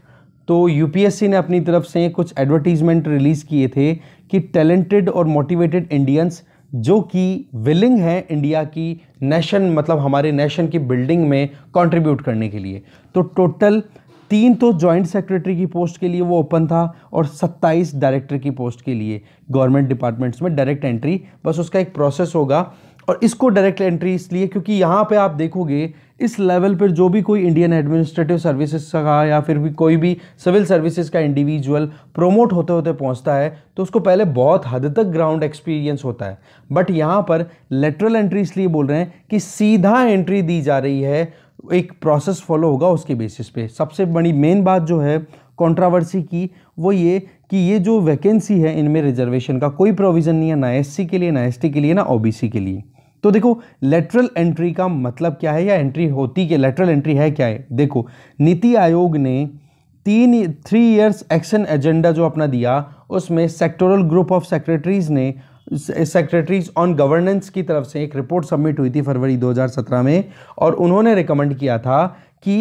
तो यूपीएससी ने अपनी तरफ से कुछ एडवर्टीजमेंट रिलीज़ किए थे कि टैलेंटेड और मोटिवेटेड इंडियंस जो कि विलिंग हैं इंडिया की नेशन मतलब हमारे नेशन की बिल्डिंग में कंट्रीब्यूट करने के लिए तो टोटल तीन तो जॉइंट सेक्रेटरी की पोस्ट के लिए वो ओपन था और 27 डायरेक्टर की पोस्ट के लिए गवर्नमेंट डिपार्टमेंट्स में डायरेक्ट एंट्री बस उसका एक प्रोसेस होगा और इसको डायरेक्ट एंट्री इसलिए क्योंकि यहाँ पे आप देखोगे इस लेवल पर जो भी कोई इंडियन एडमिनिस्ट्रेटिव सर्विसेज का या फिर भी कोई भी सिविल सर्विसेज का इंडिविजुअल प्रोमोट होते होते पहुंचता है तो उसको पहले बहुत हद तक ग्राउंड एक्सपीरियंस होता है बट यहाँ पर लेटरल एंट्री इसलिए बोल रहे हैं कि सीधा एंट्री दी जा रही है एक प्रोसेस फॉलो होगा उसके बेसिस पे सबसे बड़ी मेन बात जो है कॉन्ट्रावर्सी की वो ये कि ये जो वैकेंसी है इनमें रिजर्वेशन का कोई प्रोविज़न नहीं है ना एस के लिए ना एस के लिए ना ओ के लिए तो देखो लेटरल एंट्री का मतलब क्या है या एंट्री होती क्या लेटरल एंट्री है क्या है देखो नीति आयोग ने तीन थ्री इयर्स एक्शन एजेंडा जो अपना दिया उसमें सेक्टोरल ग्रुप ऑफ सेक्रेटरीज ने सेक्रेटरीज ऑन गवर्नेंस की तरफ से एक रिपोर्ट सबमिट हुई थी फरवरी 2017 में और उन्होंने रिकमेंड किया था कि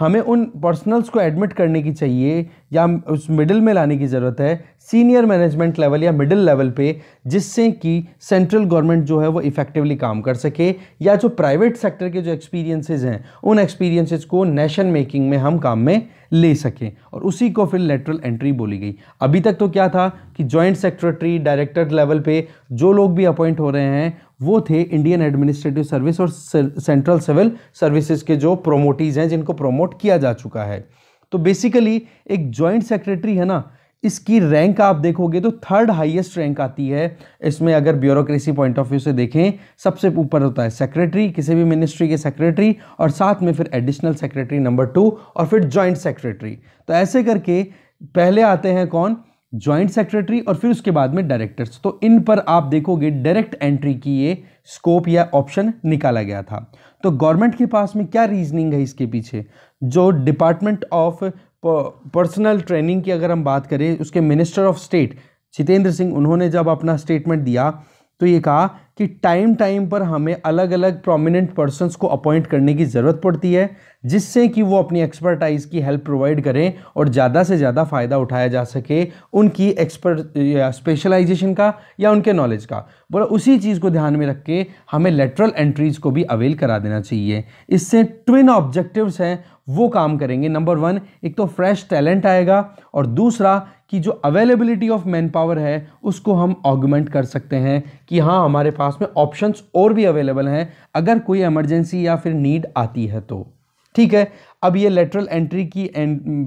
हमें उन पर्सनल्स को एडमिट करने की चाहिए या उस मिडिल में लाने की ज़रूरत है सीनियर मैनेजमेंट लेवल या मिडिल लेवल पे जिससे कि सेंट्रल गवर्नमेंट जो है वो इफेक्टिवली काम कर सके या जो प्राइवेट सेक्टर के जो एक्सपीरियंसेस हैं उन एक्सपीरियंसेस को नेशन मेकिंग में हम काम में ले सकें और उसी को फिर लेटरल एंट्री बोली गई अभी तक तो क्या था कि जॉइंट सेक्रेटरी डायरेक्टर लेवल पे जो लोग भी अपॉइंट हो रहे हैं वो थे इंडियन एडमिनिस्ट्रेटिव सर्विस और सेंट्रल सिविल सर्विसेज के जो प्रोमोटीज हैं जिनको प्रोमोट किया जा चुका है तो बेसिकली एक जॉइंट सेक्रेटरी है ना इसकी रैंक आप देखोगे तो थर्ड हाईएस्ट रैंक आती है इसमें अगर ब्यूरोक्रेसी पॉइंट ऑफ व्यू से देखें सबसे ऊपर होता है सेक्रेटरी किसी भी मिनिस्ट्री के सेक्रेटरी और साथ में फिर एडिशनल सेक्रेटरी नंबर टू और फिर जॉइंट सेक्रेटरी तो ऐसे करके पहले आते हैं कौन जॉइंट सेक्रेटरी और फिर उसके बाद में डायरेक्टर्स तो इन पर आप देखोगे डायरेक्ट एंट्री की ये स्कोप या ऑप्शन निकाला गया था तो गवर्नमेंट के पास में क्या रीजनिंग है इसके पीछे जो डिपार्टमेंट ऑफ पर्सनल ट्रेनिंग की अगर हम बात करें उसके minister of state Jitendra Singh उन्होंने जब अपना स्टेटमेंट दिया तो ये कहा कि टाइम टाइम पर हमें अलग अलग प्रोमिनेंट पर्सनस को अपॉइंट करने की ज़रूरत पड़ती है जिससे कि वो अपनी एक्सपर्टाइज की हेल्प प्रोवाइड करें और ज़्यादा से ज़्यादा फ़ायदा उठाया जा सके उनकी एक्सपर्ट स्पेशलाइजेशन का या उनके नॉलेज का बोला उसी चीज़ को ध्यान में रख के हमें लेटरल एंट्रीज को भी अवेल करा देना चाहिए इससे ट्विन ऑब्जेक्टिव्स हैं वो काम करेंगे नंबर वन एक तो फ्रेश टैलेंट आएगा और दूसरा कि जो अवेलेबिलिटी ऑफ मैन पावर है उसको हम ऑगमेंट कर सकते हैं कि हाँ हमारे पास पास में ऑप्शंस और भी अवेलेबल हैं अगर कोई इमरजेंसी या फिर नीड आती है तो ठीक है अब ये लेटरल एंट्री की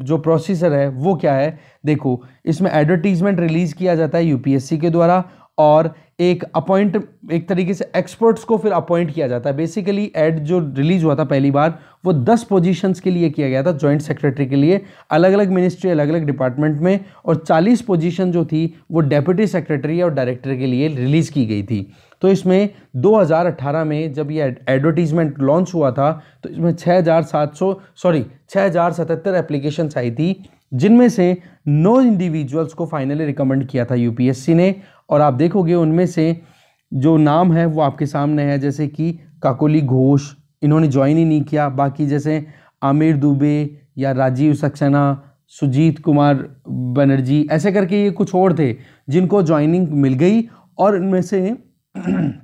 जो प्रोसीजर है वो क्या है देखो इसमें एडवर्टीजमेंट रिलीज़ किया जाता है यूपीएससी के द्वारा और एक अपॉइंट एक तरीके से एक्सपर्ट्स को फिर अपॉइंट किया जाता है बेसिकली एड जो रिलीज हुआ था पहली बार वो 10 पोजीशंस के लिए किया गया था जॉइंट सेक्रेटरी के लिए अलग अलग मिनिस्ट्री अलग अलग डिपार्टमेंट में और 40 पोजीशन जो थी वो डेप्यूटी सेक्रेटरी और डायरेक्टर के लिए रिलीज़ की गई थी तो इसमें 2018 में जब ये एडवर्टीजमेंट लॉन्च हुआ था तो इसमें 6,700 सॉरी 6,077 एप्लीकेशंस आई थी जिनमें से नौ इंडिविजुअल्स को फाइनली रिकमेंड किया था यूपीएससी ने और आप देखोगे उनमें से जो नाम है वो आपके सामने है जैसे कि काकोली घोष इन्होंने ज्वाइन ही नहीं किया बाकी जैसे आमिर दुबे या राजीव सक्सेना सुजीत कुमार बनर्जी ऐसे करके ये कुछ और थे जिनको ज्वाइनिंग मिल गई और इनमें से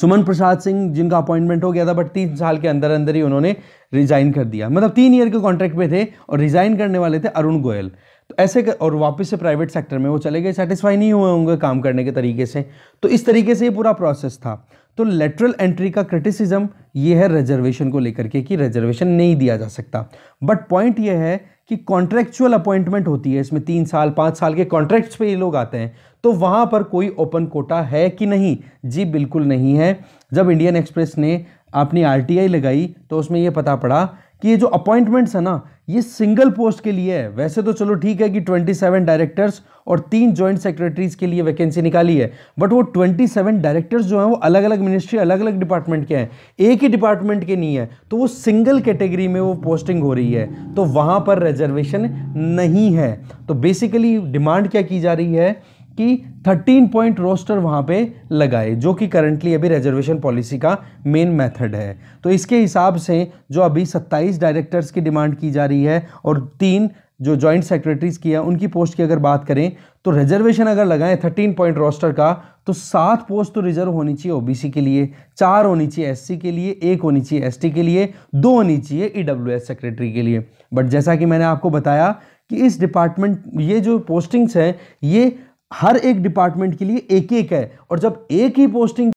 सुमन प्रसाद सिंह जिनका अपॉइंटमेंट हो गया था बट तीन साल के अंदर अंदर ही उन्होंने रिज़ाइन कर दिया मतलब तीन ईयर के कॉन्ट्रैक्ट पे थे और रिज़ाइन करने वाले थे अरुण गोयल तो ऐसे कर, और वापस से प्राइवेट सेक्टर में वो चले गए सेटिस्फाई नहीं हुए होंगे काम करने के तरीके से तो इस तरीके से ये पूरा प्रोसेस था तो लेटरल एंट्री का क्रिटिसिज्म ये है रिजर्वेशन को लेकर के कि रिजर्वेशन नहीं दिया जा सकता बट पॉइंट ये है कि कॉन्ट्रेक्चुअल अपॉइंटमेंट होती है इसमें तीन साल पाँच साल के कॉन्ट्रैक्ट्स पे ये लोग आते हैं तो वहाँ पर कोई ओपन कोटा है कि नहीं जी बिल्कुल नहीं है जब इंडियन एक्सप्रेस ने अपनी आरटीआई लगाई तो उसमें यह पता पड़ा कि ये जो अपॉइंटमेंट्स है ना ये सिंगल पोस्ट के लिए है वैसे तो चलो ठीक है कि 27 डायरेक्टर्स और तीन जॉइंट सेक्रेटरीज के लिए वैकेंसी निकाली है बट वो 27 डायरेक्टर्स जो हैं वो अलग अलग मिनिस्ट्री अलग अलग डिपार्टमेंट के हैं एक ही डिपार्टमेंट के नहीं है तो वो सिंगल कैटेगरी में वो पोस्टिंग हो रही है तो वहाँ पर रिजर्वेशन नहीं है तो बेसिकली डिमांड क्या की जा रही है कि 13 पॉइंट रोस्टर वहाँ पे लगाए जो कि करंटली अभी रिजर्वेशन पॉलिसी का मेन मेथड है तो इसके हिसाब से जो अभी 27 डायरेक्टर्स की डिमांड की जा रही है और तीन जो जॉइंट सेक्रेटरीज की है उनकी पोस्ट की अगर बात करें तो रिजर्वेशन अगर लगाएं थर्टीन पॉइंट रोस्टर का तो सात पोस्ट तो रिजर्व होनी चाहिए ओबीसी के लिए चार होनी चाहिए एससी के लिए एक होनी चाहिए एसटी के लिए दो होनी चाहिए ईडब्ल्यूएस e सेक्रेटरी के लिए बट जैसा कि मैंने आपको बताया कि इस डिपार्टमेंट ये जो पोस्टिंग्स हैं ये हर एक डिपार्टमेंट के लिए एक एक है और जब एक ही पोस्टिंग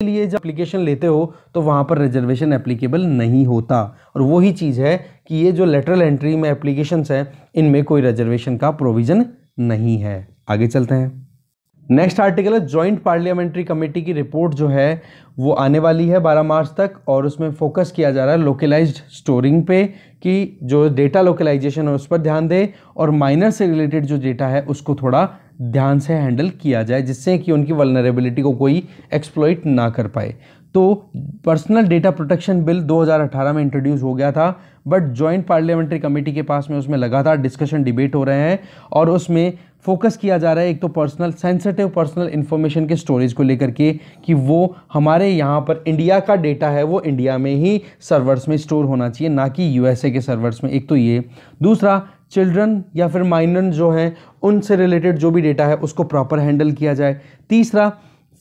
के लिए जब एप्लीकेशन लेते हो तो वहां पर रिजर्वेशन एप्लीकेबल नहीं होता और वही चीज़ है कि ये जो लेटरल एंट्री में एप्लीकेशन है इनमें कोई रिजर्वेशन का प्रोविज़न नहीं है आगे चलते हैं नेक्स्ट आर्टिकल है ज्वाइंट पार्लियामेंट्री कमेटी की रिपोर्ट जो है वो आने वाली है 12 मार्च तक और उसमें फोकस किया जा रहा है लोकलाइज्ड स्टोरिंग पे कि जो डेटा लोकलाइजेशन है उस पर ध्यान दे और माइनर से रिलेटेड जो डेटा है उसको थोड़ा ध्यान से हैंडल किया जाए जिससे कि उनकी वलनरेबिलिटी को कोई एक्सप्लोइट ना कर पाए तो पर्सनल डेटा प्रोटेक्शन बिल 2018 में इंट्रोड्यूस हो गया था बट जॉइंट पार्लियामेंट्री कमेटी के पास में उसमें लगातार डिस्कशन डिबेट हो रहे हैं और उसमें फोकस किया जा रहा है एक तो पर्सनल सेंसिटिव पर्सनल इन्फॉर्मेशन के स्टोरेज को लेकर के कि वो हमारे यहाँ पर इंडिया का डेटा है वो इंडिया में ही सर्वर्स में स्टोर होना चाहिए ना कि यूएसए के सर्वर्स में एक तो ये दूसरा चिल्ड्रन या फिर माइनर जो हैं उनसे रिलेटेड जो भी डेटा है उसको प्रॉपर हैंडल किया जाए तीसरा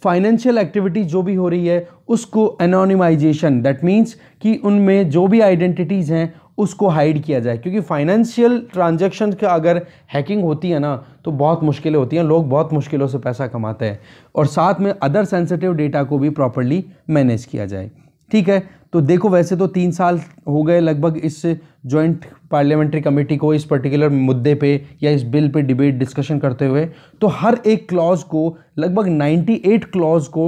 फाइनेंशियल एक्टिविटी जो भी हो रही है उसको एनोनिमाइजेशन दैट मीन्स कि उनमें जो भी आइडेंटिटीज़ हैं उसको हाइड किया जाए क्योंकि फाइनेंशियल ट्रांजेक्शन का अगर हैकिंग होती है ना तो बहुत मुश्किलें होती हैं लोग बहुत मुश्किलों से पैसा कमाते हैं और साथ में अदर सेंसिटिव डेटा को भी प्रॉपरली मैनेज किया जाए ठीक है तो देखो वैसे तो तीन साल हो गए लगभग इस जॉइंट पार्लियामेंट्री कमेटी को इस पर्टिकुलर मुद्दे पे या इस बिल पे डिबेट डिस्कशन करते हुए तो हर एक क्लॉज को लगभग 98 क्लॉज को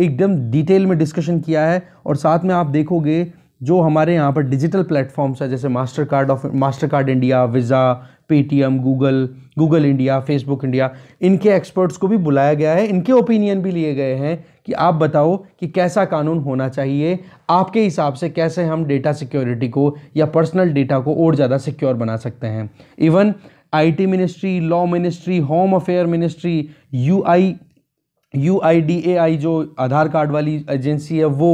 एकदम डिटेल में डिस्कशन किया है और साथ में आप देखोगे जो हमारे यहाँ पर डिजिटल प्लेटफॉर्म्स है जैसे Mastercard of Mastercard India visa Paytm Google Google India Facebook India इनके एक्सपर्ट्स को भी बुलाया गया है इनके ओपिनियन भी लिए गए हैं कि आप बताओ कि कैसा कानून होना चाहिए आपके हिसाब से कैसे हम डेटा सिक्योरिटी को या पर्सनल डेटा को और ज़्यादा सिक्योर बना सकते हैं even IT ministry law ministry home affair ministry U I U I D A I जो आधार कार्ड वाली एजेंसी है वो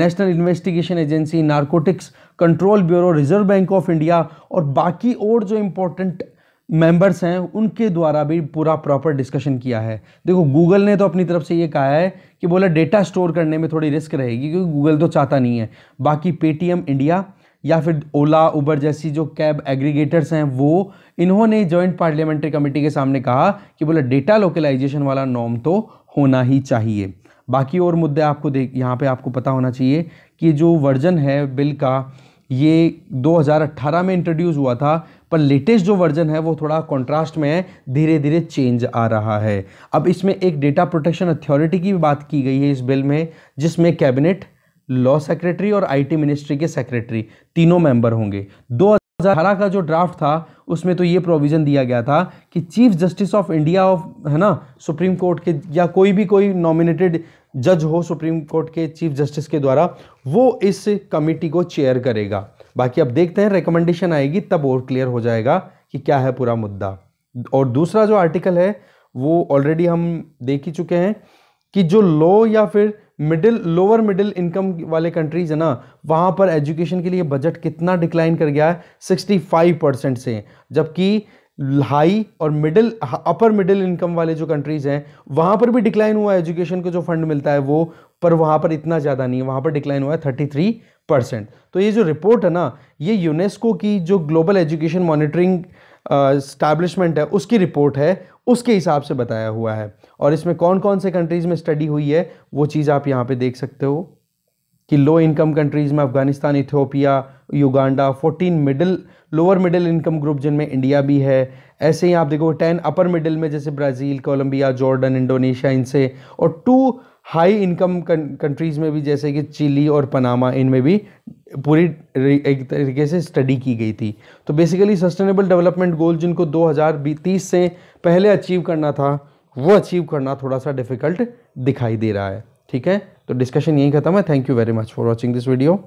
national investigation agency narcotics control bureau reserve bank of India और बाकी और जो इम्पोर्टेंट मेंबर्स हैं उनके द्वारा भी पूरा प्रॉपर डिस्कशन किया है देखो गूगल ने तो अपनी तरफ से ये कहा है कि बोला डेटा स्टोर करने में थोड़ी रिस्क रहेगी क्योंकि गूगल तो चाहता नहीं है बाकी पेटीएम इंडिया या फिर ओला उबर जैसी जो कैब एग्रीगेटर्स हैं वो इन्होंने जॉइंट पार्लियामेंट्री कमेटी के सामने कहा कि बोला डेटा लोकलाइजेशन वाला नॉम तो होना ही चाहिए बाकी और मुद्दे आपको देख यहाँ पे आपको पता होना चाहिए कि जो वर्जन है बिल का ये 2018 में इंट्रोड्यूस हुआ था पर लेटेस्ट जो वर्जन है वो थोड़ा कंट्रास्ट में है धीरे धीरे चेंज आ रहा है अब इसमें एक डेटा प्रोटेक्शन अथॉरिटी की भी बात की गई है इस बिल में जिसमें कैबिनेट लॉ सेक्रेटरी और आईटी मिनिस्ट्री के सेक्रेटरी तीनों मेंबर होंगे 2018 का जो ड्राफ्ट था उसमें तो ये प्रोविज़न दिया गया था कि chief justice of India of है ना सुप्रीम कोर्ट के या कोई भी कोई नॉमिनेटेड जज हो सुप्रीम कोर्ट के चीफ जस्टिस के द्वारा वो इस कमेटी को चेयर करेगा बाकी अब देखते हैं रिकमेंडेशन आएगी तब और क्लियर हो जाएगा कि क्या है पूरा मुद्दा और दूसरा जो आर्टिकल है वो ऑलरेडी हम देख ही चुके हैं कि जो लॉ या फिर मिडिल लोअर मिडिल इनकम वाले कंट्रीज़ है ना वहाँ पर एजुकेशन के लिए बजट कितना डिक्लाइन कर गया है सिक्सटी फाइव परसेंट से जबकि हाई और मिडिल अपर मिडिल इनकम वाले जो कंट्रीज़ हैं वहाँ पर भी डिक्लाइन हुआ है एजुकेशन को जो फंड मिलता है वो पर वहाँ पर इतना ज़्यादा नहीं है वहाँ पर डिक्लाइन हुआ है थर्टी थ्री परसेंट तो ये जो रिपोर्ट है ना ये यूनेस्को की जो ग्लोबल एजुकेशन मॉनिटरिंग स्टैब्लिशमेंट है उसकी रिपोर्ट है उसके हिसाब से बताया हुआ है और इसमें कौन कौन से कंट्रीज़ में स्टडी हुई है वो चीज़ आप यहाँ पे देख सकते हो कि लो इनकम कंट्रीज़ में Afghanistan Ethiopia Uganda 14 middle lower middle income group जिनमें इंडिया भी है ऐसे ही आप देखो 10 अपर मिडिल में जैसे ब्राज़ील कोलंबिया जॉर्डन इंडोनेशिया इनसे और टू हाई इनकम कंट्रीज़ में भी जैसे कि चिली और पनामा इनमें भी पूरी एक तरीके से स्टडी की गई थी तो बेसिकली सस्टेनेबल डेवलपमेंट गोल जिनको 2030 से पहले अचीव करना था वो अचीव करना थोड़ा सा डिफ़िकल्ट दिखाई दे रहा है ठीक है तो डिस्कशन यहीं खत्म है thank you very much for watching this video